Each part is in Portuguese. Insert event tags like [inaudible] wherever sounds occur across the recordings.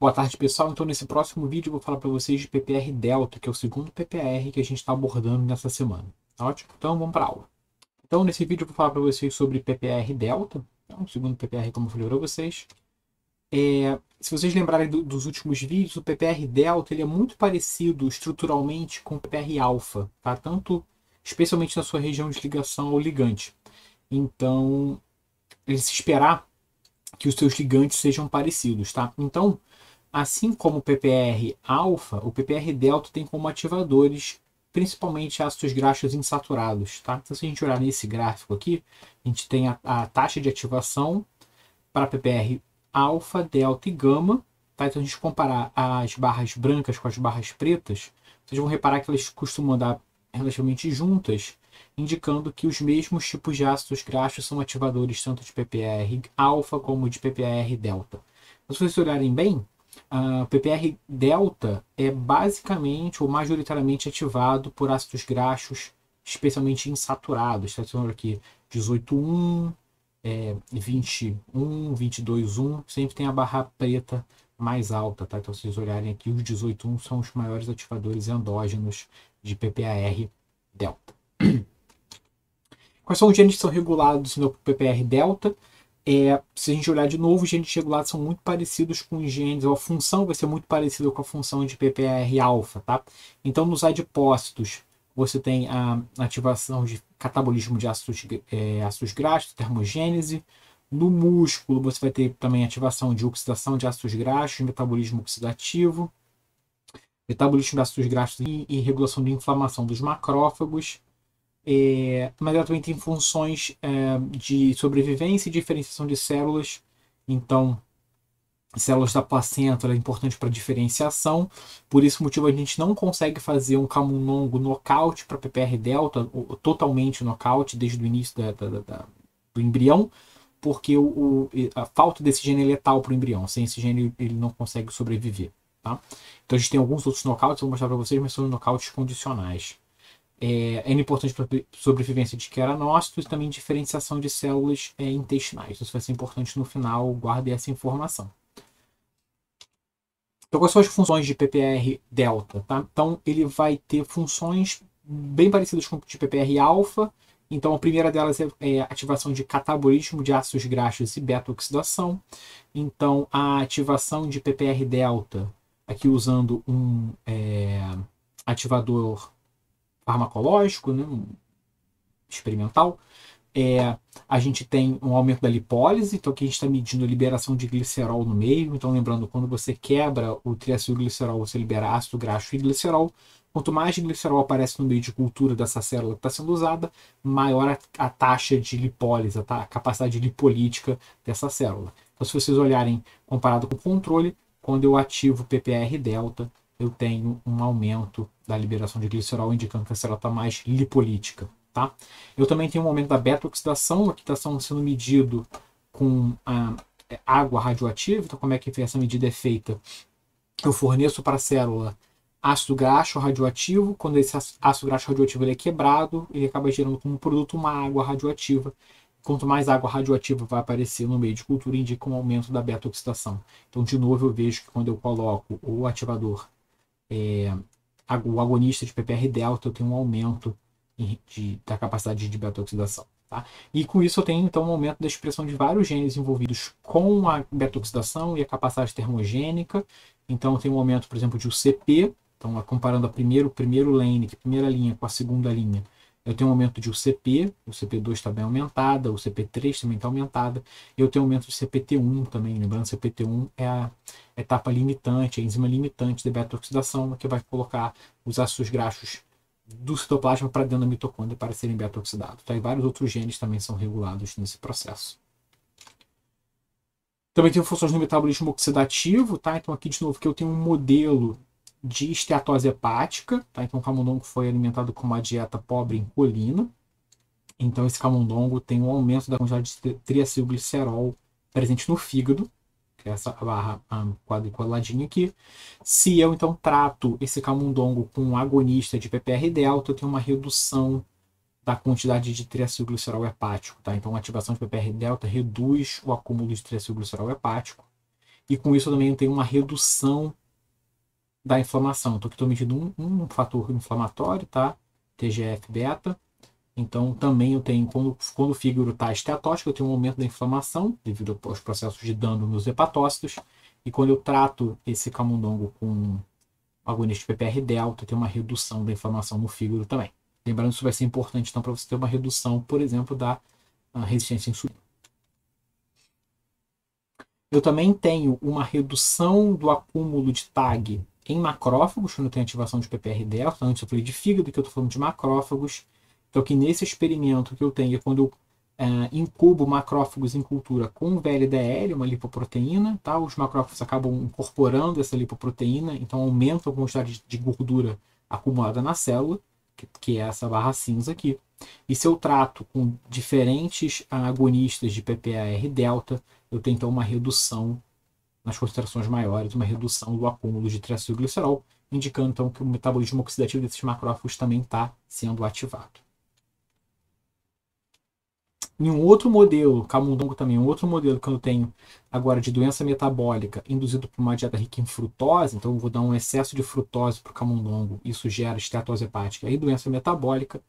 Boa tarde, pessoal. Então, nesse próximo vídeo, eu vou falar para vocês de PPR Delta, que é o segundo PPR que a gente está abordando nessa semana. Tá ótimo? Então, vamos para a aula. Então, nesse vídeo, eu vou falar para vocês sobre PPR Delta, então, é o segundo PPR, como eu falei para vocês. É, se vocês lembrarem do, dos últimos vídeos, o PPR Delta ele é muito parecido estruturalmente com o PPR Alpha, tá? Tanto, especialmente na sua região de ligação ao ligante. Então, ele se esperar que os seus ligantes sejam parecidos, tá? Então, Assim como o PPR alfa, o PPR delta tem como ativadores principalmente ácidos graxos insaturados, tá? Então, se a gente olhar nesse gráfico aqui, a gente tem a, a taxa de ativação para PPR alfa, delta e gama, tá? Então, a gente comparar as barras brancas com as barras pretas, vocês vão reparar que elas costumam andar relativamente juntas, indicando que os mesmos tipos de ácidos graxos são ativadores tanto de PPR alfa como de PPR delta. Então, se vocês olharem bem, a PPR delta é basicamente ou majoritariamente ativado por ácidos graxos, especialmente insaturados. Está dizendo aqui 18.1, é, 21, 22.1, sempre tem a barra preta mais alta, tá? Então, se vocês olharem aqui, os 18.1 são os maiores ativadores endógenos de PPAR delta. [clears throat] Quais são os genes que são regulados no PPR delta? É, se a gente olhar de novo, os genes regulados são muito parecidos com os genes, ou a função vai ser muito parecida com a função de PPR-alfa, tá? Então, nos adipócitos, você tem a ativação de catabolismo de ácidos, é, ácidos graxos, termogênese. No músculo, você vai ter também ativação de oxidação de ácidos graxos, metabolismo oxidativo, metabolismo de ácidos graxos e, e regulação de inflamação dos macrófagos é, mas ela também tem funções é, de sobrevivência e diferenciação de células. Então, células da placenta é importante para diferenciação. Por esse motivo, a gente não consegue fazer um camundongo nocaute para PPR-delta, totalmente nocaute, desde o início da, da, da, do embrião, porque o, o, a falta desse gene é letal para o embrião. Sem esse gene, ele não consegue sobreviver. Tá? Então, a gente tem alguns outros nocautes, vou mostrar para vocês, mas são nocautes condicionais é, N é importante para sobrevivência de queranócitos e também diferenciação de células é, intestinais. Isso vai ser importante no final, guarde essa informação. Então, quais são as funções de PPR delta? Tá? Então, ele vai ter funções bem parecidas com de PPR alfa. Então, a primeira delas é, é ativação de catabolismo de ácidos graxos e beta-oxidação. Então, a ativação de PPR delta, aqui usando um é, ativador farmacológico, né, experimental. É, a gente tem um aumento da lipólise, então aqui a gente está medindo a liberação de glicerol no meio. Então, lembrando, quando você quebra o triacilglicerol, você libera ácido graxo e glicerol. Quanto mais glicerol aparece no meio de cultura dessa célula que está sendo usada, maior a, a taxa de lipólise, a, tá? a capacidade lipolítica dessa célula. Então, se vocês olharem comparado com o controle, quando eu ativo o PPR delta, eu tenho um aumento da liberação de glicerol, indicando que a célula está mais lipolítica. Tá? Eu também tenho um aumento da beta-oxidação, a está sendo medido com a é, água radioativa. Então, como é que essa medida é feita? Eu forneço para a célula ácido graxo radioativo. Quando esse ácido graxo radioativo ele é quebrado, ele acaba gerando como produto uma água radioativa. Quanto mais água radioativa vai aparecer no meio de cultura, indica um aumento da beta-oxidação. Então, de novo, eu vejo que quando eu coloco o ativador é, o agonista de PPR-delta, eu tenho um aumento de, da capacidade de beta-oxidação. Tá? E com isso eu tenho então um aumento da expressão de vários genes envolvidos com a beta-oxidação e a capacidade termogênica. Então eu tenho um aumento, por exemplo, de UCP, então comparando a primeiro, primeiro lane, que primeira linha com a segunda linha, eu tenho um aumento de UCP, o CP2 também tá aumentada, o CP3 também está aumentada, e eu tenho um aumento de CPT1 também, lembrando que CPT1 é a etapa limitante, a enzima limitante de beta-oxidação, que vai colocar os ácidos graxos do citoplasma para dentro da mitocôndria para serem beta-oxidados. Tá? E vários outros genes também são regulados nesse processo. Também tem funções no metabolismo oxidativo, tá? Então aqui de novo que eu tenho um modelo de esteatose hepática, tá? Então, o camundongo foi alimentado com uma dieta pobre em colina. Então, esse camundongo tem um aumento da quantidade de triacilglicerol presente no fígado, que é essa barra um, quadriculadinha aqui. Se eu, então, trato esse camundongo com um agonista de PPR-delta, eu tenho uma redução da quantidade de triacilglicerol hepático, tá? Então, a ativação de PPR-delta reduz o acúmulo de triacilglicerol hepático. E com isso, eu também tenho uma redução da inflamação. Então, aqui estou medindo um, um, fator inflamatório, tá? TGF-beta. Então, também eu tenho, quando, quando o fígado está esteatótico, eu tenho um aumento da inflamação devido aos processos de dano nos hepatócitos. E quando eu trato esse camundongo com agonista PPR-delta, eu tenho uma redução da inflamação no fígado também. Lembrando que isso vai ser importante, então, para você ter uma redução, por exemplo, da ah, resistência à insulina. Eu também tenho uma redução do acúmulo de TAG em macrófagos, quando tem ativação de PPR-delta, antes eu falei de fígado, que eu estou falando de macrófagos. Então, que nesse experimento que eu tenho, é quando eu uh, incubo macrófagos em cultura com VLDL, uma lipoproteína, tá? os macrófagos acabam incorporando essa lipoproteína, então aumentam a quantidade de gordura acumulada na célula, que, que é essa barra cinza aqui. E se eu trato com diferentes ah, agonistas de PPAR-delta, eu tenho então uma redução nas concentrações maiores uma redução do acúmulo de triacilglicerol, indicando então que o metabolismo oxidativo desses macrófagos também está sendo ativado. Em um outro modelo, camundongo também, um outro modelo que eu tenho agora de doença metabólica induzido por uma dieta rica em frutose, então eu vou dar um excesso de frutose para o camundongo, isso gera esteatose hepática e doença metabólica.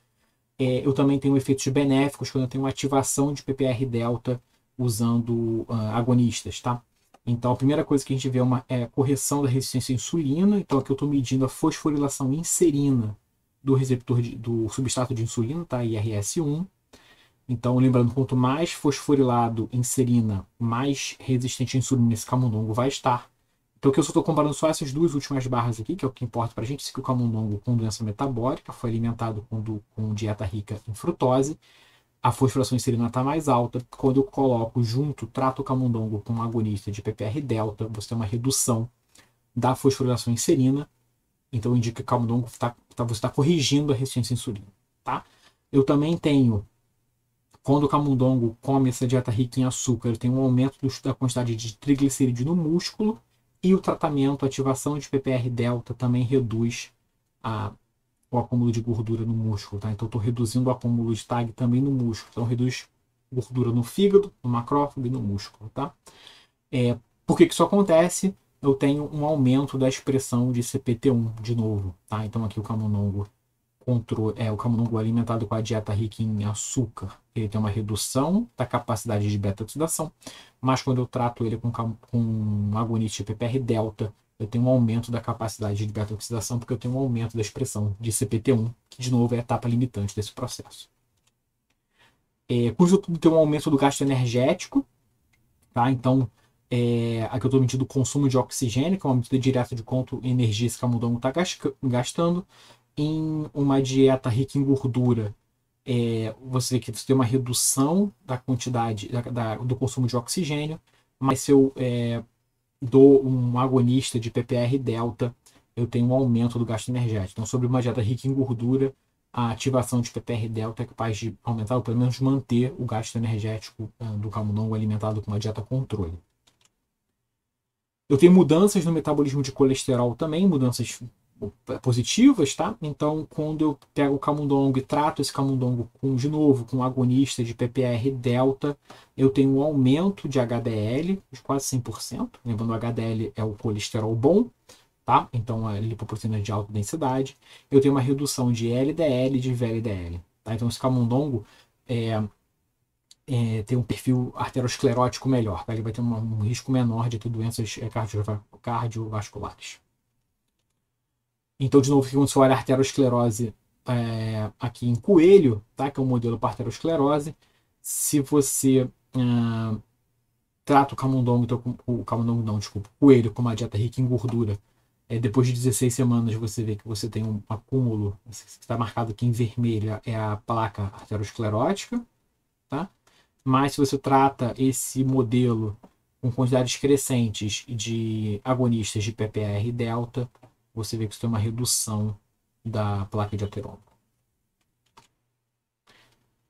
É, eu também tenho efeitos benéficos quando eu tenho ativação de PPR-delta usando uh, agonistas, tá? Então, a primeira coisa que a gente vê é, uma, é correção da resistência à insulina. Então, aqui eu estou medindo a fosforilação inserina do receptor de, do substrato de insulina, tá? IRS1. Então, lembrando, quanto mais fosforilado inserina, mais resistente à insulina esse camundongo vai estar. Então, aqui eu só estou comparando só essas duas últimas barras aqui, que é o que importa para a gente, se o camundongo com doença metabólica foi alimentado com, do, com dieta rica em frutose a fosforilação insulina serina está mais alta. Quando eu coloco junto trato o camundongo com um agonista de PPR delta, você tem uma redução da fosforilação insulina serina. Então indica que o camundongo tá, tá você está corrigindo a resistência à insulina. Tá? Eu também tenho, quando o camundongo come essa dieta rica em açúcar, tem um aumento do, da quantidade de triglicerídeo no músculo e o tratamento, a ativação de PPR delta também reduz a o acúmulo de gordura no músculo, tá? Então estou reduzindo o acúmulo de TAG também no músculo. Então reduz gordura no fígado, no macrófago e no músculo, tá? É, por que, que isso acontece? Eu tenho um aumento da expressão de CPT1 de novo, tá? Então aqui o camundongo é o camundongo alimentado com a dieta rica em açúcar, ele tem uma redução da capacidade de beta oxidação, mas quando eu trato ele com, com agonista PPR delta, eu tenho um aumento da capacidade de beta-oxidação, porque eu tenho um aumento da expressão de CPT1, que de novo é a etapa limitante desse processo. É, cujo tem um aumento do gasto energético, tá? Então, é, aqui eu estou medindo o consumo de oxigênio, que é uma medida direta de quanto energia esse camundongo está gastando. Em uma dieta rica em gordura, é, você vê que você tem uma redução da quantidade da, da, do consumo de oxigênio, mas seu, é, dou um agonista de PPR delta, eu tenho um aumento do gasto energético. Então, sobre uma dieta rica em gordura, a ativação de PPR delta é capaz de aumentar ou pelo menos manter o gasto energético ah, do camundongo alimentado com uma dieta controle. Eu tenho mudanças no metabolismo de colesterol também, mudanças positivas, tá? Então, quando eu pego o camundongo e trato esse camundongo com, de novo, com agonista de PPR delta, eu tenho um aumento de HDL de quase 100%. Lembrando, o HDL é o colesterol bom, tá? Então, a lipoproteína de alta densidade. Eu tenho uma redução de LDL e de VLDL, tá? Então, esse camundongo é, é, um perfil arteriosclerótico melhor, tá? ele vai ter um, um risco menor de ter doenças é, cardiovasculares. Então, de novo, o que aconteceu? Olha a arteriosclerose é, aqui em coelho, tá? que é um modelo para arteriosclerose. Se você trata o camundongo, então, o camundongo não, desculpa, coelho com uma dieta rica em gordura, é, depois de 16 semanas você vê que você tem um acúmulo, assim, está marcado aqui em vermelho, é a placa arteriosclerótica, tá? Mas se você trata esse modelo com quantidades crescentes de agonistas de PPR delta, você vê que isso tem uma redução da placa de ateroma.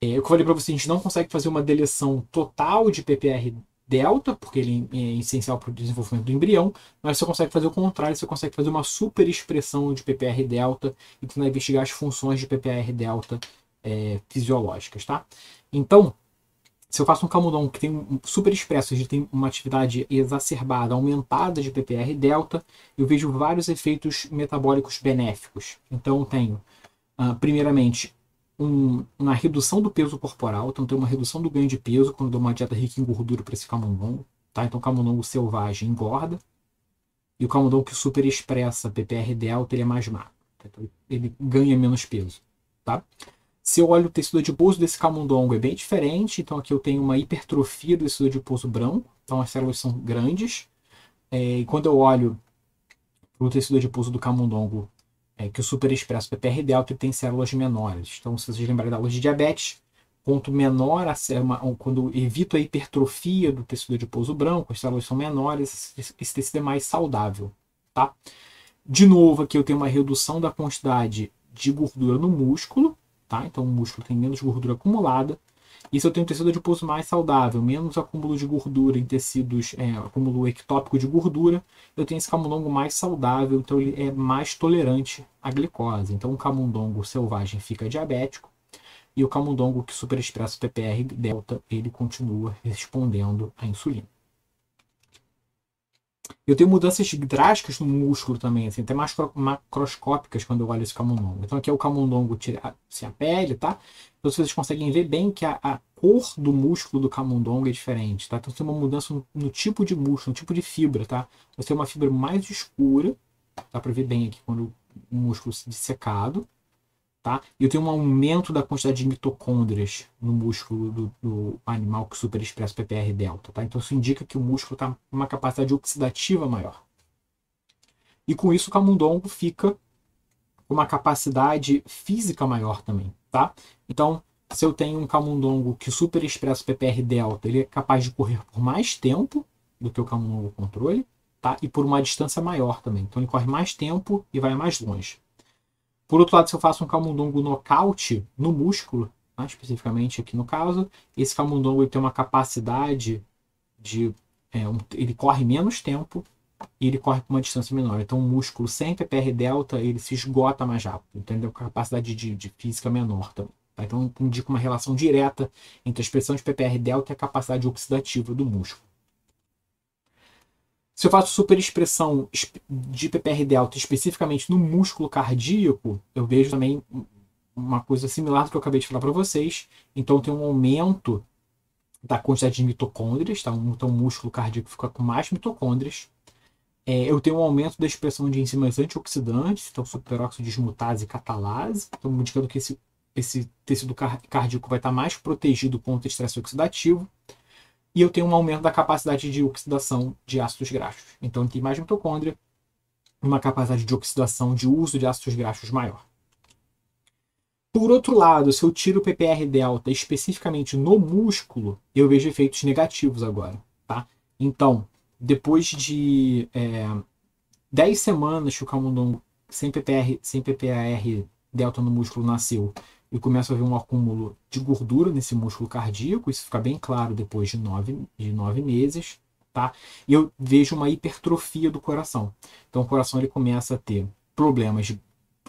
É, eu falei para você, a gente não consegue fazer uma deleção total de PPR delta, porque ele é essencial para o desenvolvimento do embrião, mas você consegue fazer o contrário, você consegue fazer uma superexpressão de PPR delta e você vai investigar as funções de PPR delta é, fisiológicas, tá? Então, se eu faço um camundongo que tem um super expresso, ele tem uma atividade exacerbada, aumentada de PPR delta, eu vejo vários efeitos metabólicos benéficos. Então eu tenho, uh, primeiramente, um, uma redução do peso corporal, então tem uma redução do ganho de peso quando eu dou uma dieta rica em gordura para esse camundongo, tá? Então o camundongo selvagem engorda, e o camundongo que super expressa PPR delta, ele é mais magro, tá? então ele ganha menos peso, tá? Se eu olho o tecido adiposo desse camundongo, é bem diferente. Então, aqui eu tenho uma hipertrofia do tecido adiposo branco. Então, as células são grandes. É, e quando eu olho para o tecido adiposo do camundongo, é, que o superexpresso PPR delta tem células menores. Então, se vocês lembrarem da aula de diabetes, quanto menor a célula, quando evito a hipertrofia do tecido adiposo branco, as células são menores, esse tecido é mais saudável. Tá? De novo, aqui eu tenho uma redução da quantidade de gordura no músculo, Tá? Então o músculo tem menos gordura acumulada. E se eu tenho um tecido adiposo mais saudável, menos acúmulo de gordura em tecidos, é, acúmulo ectópico de gordura, eu tenho esse camundongo mais saudável, então ele é mais tolerante à glicose. Então o camundongo selvagem fica diabético e o camundongo que superexpressa o TPR delta, ele continua respondendo à insulina. Eu tenho mudanças drásticas no músculo também, assim, até macroscópicas quando eu olho esse camundongo. Então aqui é o camundongo, se assim, a pele, tá? Então vocês conseguem ver bem que a, a cor do músculo do camundongo é diferente, tá? Então tem uma mudança no, no, tipo de músculo, no tipo de fibra, tá? Você tem uma fibra mais escura, dá para ver bem aqui quando o músculo se dissecado tá? Eu tenho um aumento da quantidade de mitocôndrias no músculo do, do animal que superexpressa PPR delta, tá? Então isso indica que o músculo está com uma capacidade oxidativa maior. E com isso o camundongo fica com uma capacidade física maior também, tá? Então, se eu tenho um camundongo que superexpressa PPR delta, ele é capaz de correr por mais tempo do que o camundongo controle, tá? E por uma distância maior também. Então ele corre mais tempo e vai mais longe. Por outro lado, se eu faço um camundongo nocaute no músculo, né, especificamente aqui no caso, esse camundongo ele tem uma capacidade de. É, um, ele corre menos tempo e ele corre com uma distância menor. Então, o músculo sem PPR delta ele se esgota mais rápido. Então, ele tem uma capacidade de, de física menor também. Tá? Então, indica uma relação direta entre a expressão de PPR delta e a capacidade oxidativa do músculo. Se eu faço superexpressão de PPR delta especificamente no músculo cardíaco, eu vejo também uma coisa similar do que eu acabei de falar para vocês. Então tem um aumento da quantidade de mitocôndrias, tá? então o músculo cardíaco fica com mais mitocôndrias. É, eu tenho um aumento da expressão de enzimas antioxidantes, então superóxido dismutase, e catalase, então indicando que esse, esse tecido cardíaco vai estar mais protegido contra estresse oxidativo e eu tenho um aumento da capacidade de oxidação de ácidos graxos. Então, tem mais mitocôndria, uma capacidade de oxidação de uso de ácidos graxos maior. Por outro lado, se eu tiro o PPR delta especificamente no músculo, eu vejo efeitos negativos agora, tá? Então, depois de é, 10 semanas que o camundongo sem PPR, sem PPR delta no músculo nasceu, eu começo a ver um acúmulo de gordura nesse músculo cardíaco, isso fica bem claro depois de nove, de nove meses, tá? E eu vejo uma hipertrofia do coração. Então o coração ele começa a ter problemas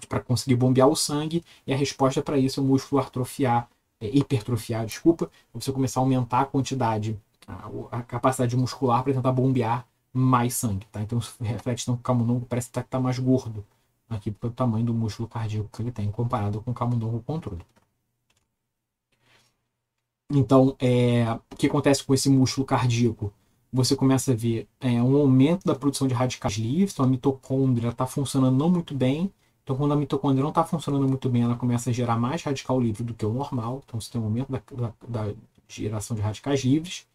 para conseguir bombear o sangue, e a resposta para isso é o músculo atrofiar, é, hipertrofiar, desculpa, é você começar a aumentar a quantidade, a, a capacidade muscular para tentar bombear mais sangue, tá? Então isso reflete então, como não parece que está tá mais gordo aqui pelo tamanho do músculo cardíaco que ele tem comparado com o camundongo controle. Então, é, o que acontece com esse músculo cardíaco? Você começa a ver é, um aumento da produção de radicais livres, então a mitocôndria está funcionando não muito bem. Então, quando a mitocôndria não está funcionando muito bem, ela começa a gerar mais radical livre do que o normal. Então, você tem um aumento da, da, da geração de radicais livres.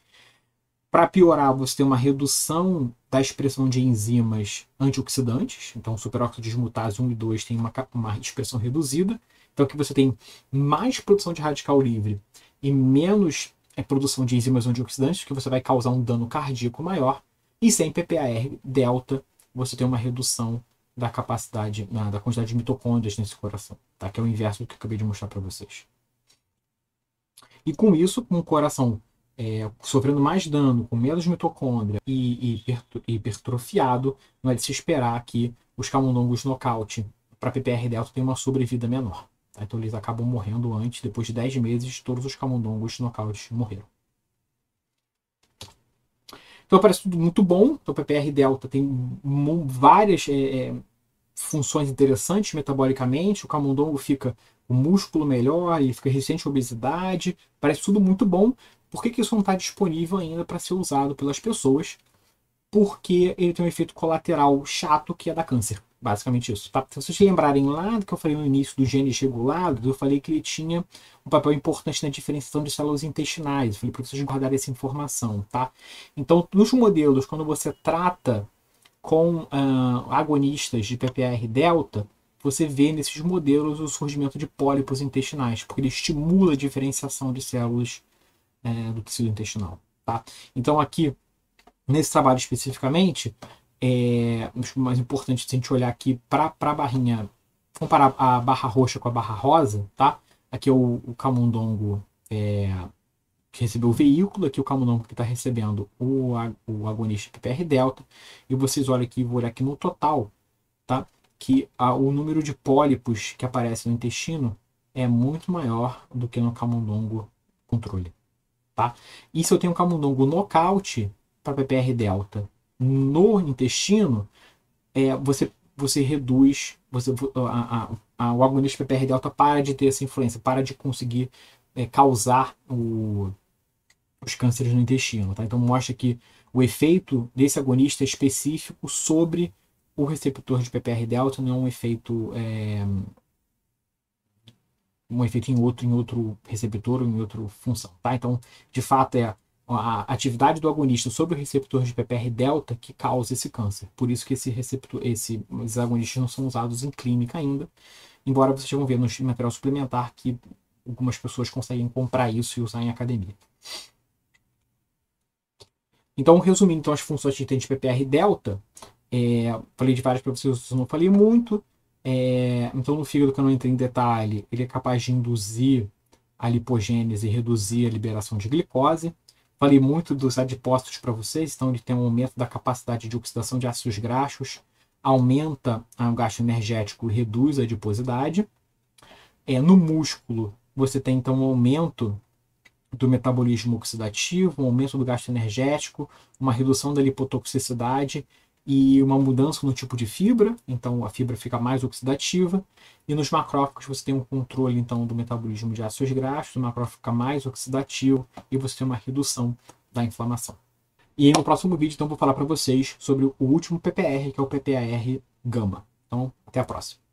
Para piorar, você tem uma redução da expressão de enzimas antioxidantes, então superóxido desmutase 1 e 2 tem uma, uma expressão reduzida, então que você tem mais produção de radical livre e menos é, produção de enzimas antioxidantes, que você vai causar um dano cardíaco maior, e sem PPAR delta, você tem uma redução da capacidade, da quantidade de mitocôndrias nesse coração, tá? que é o inverso do que eu acabei de mostrar para vocês. E com isso, com um coração é, sofrendo mais dano, com menos mitocôndria e, e hipertrofiado, não é de se esperar que os camundongos nocaute para PPR Delta tenham uma sobrevida menor. Tá? Então eles acabam morrendo antes, depois de 10 meses, todos os camundongos nocaute morreram. Então parece tudo muito bom. Então, o PPR Delta tem várias é, é, funções interessantes metabolicamente. O camundongo fica o músculo melhor, ele fica resistente à obesidade. Parece tudo muito bom, por que, que isso não está disponível ainda para ser usado pelas pessoas? Porque ele tem um efeito colateral chato que é da câncer. Basicamente isso. Tá? Se vocês lembrarem lá do que eu falei no início do genes regulados, eu falei que ele tinha um papel importante na diferenciação de células intestinais. Eu falei para vocês guardarem essa informação, tá? Então, nos modelos, quando você trata com ah, agonistas de PPR-delta, você vê nesses modelos o surgimento de pólipos intestinais, porque ele estimula a diferenciação de células é, do tecido intestinal. Tá? Então, aqui, nesse trabalho especificamente, é mais importante é a gente olhar aqui para a barrinha, comparar a barra roxa com a barra rosa, tá? Aqui é o, o camundongo é, que recebeu o veículo, aqui o camundongo que está recebendo o, o agonista PPR-delta, e vocês olham aqui, vou olhar aqui no total, tá? Que a, o número de pólipos que aparece no intestino é muito maior do que no camundongo controle. Tá? E se eu tenho camundongo nocaute para PPR delta no intestino, é, você, você reduz, você, a, a, a, o agonista PPR delta para de ter essa influência, para de conseguir é, causar o, os cânceres no intestino. Tá? Então mostra que o efeito desse agonista específico sobre o receptor de PPR delta não é um efeito é, um efeito em outro, em outro receptor ou em outra função, tá? Então, de fato, é a atividade do agonista sobre o receptor de PPR delta que causa esse câncer. Por isso que esse receptor, esse, esses agonistas não são usados em clínica ainda, embora vocês vão ver no material suplementar que algumas pessoas conseguem comprar isso e usar em academia. Então, resumindo então, as funções que tem de PPR delta, é, falei de várias para vocês, não falei muito. É, então, no fígado, que eu não entrei em detalhe, ele é capaz de induzir a lipogênese e reduzir a liberação de glicose. Falei muito dos adipócitos para vocês, então ele tem um aumento da capacidade de oxidação de ácidos graxos, aumenta o gasto energético e reduz a adiposidade. É, no músculo, você tem então um aumento do metabolismo oxidativo, um aumento do gasto energético, uma redução da lipotoxicidade e uma mudança no tipo de fibra, então a fibra fica mais oxidativa, e nos macrófagos você tem um controle então do metabolismo de ácidos graxos, o macrófago fica mais oxidativo e você tem uma redução da inflamação. E no próximo vídeo então vou falar para vocês sobre o último PPR, que é o PPAR gama. Então, até a próxima.